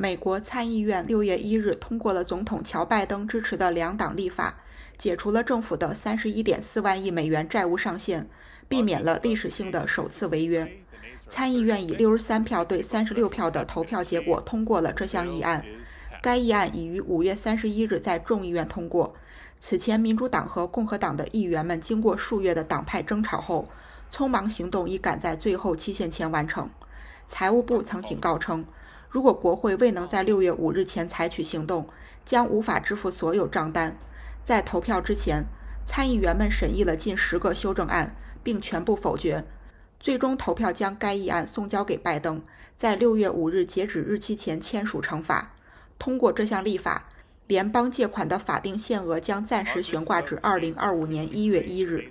美国参议院六月一日通过了总统乔拜登支持的两党立法，解除了政府的三十一点四万亿美元债务上限，避免了历史性的首次违约。参议院以六十三票对三十六票的投票结果通过了这项议案。该议案已于五月三十一日在众议院通过。此前，民主党和共和党的议员们经过数月的党派争吵后，匆忙行动以赶在最后期限前完成。财务部曾警告称，如果国会未能在6月5日前采取行动，将无法支付所有账单。在投票之前，参议员们审议了近十个修正案，并全部否决。最终投票将该议案送交给拜登，在6月5日截止日期前签署成法。通过这项立法，联邦借款的法定限额将暂时悬挂至2025年1月1日。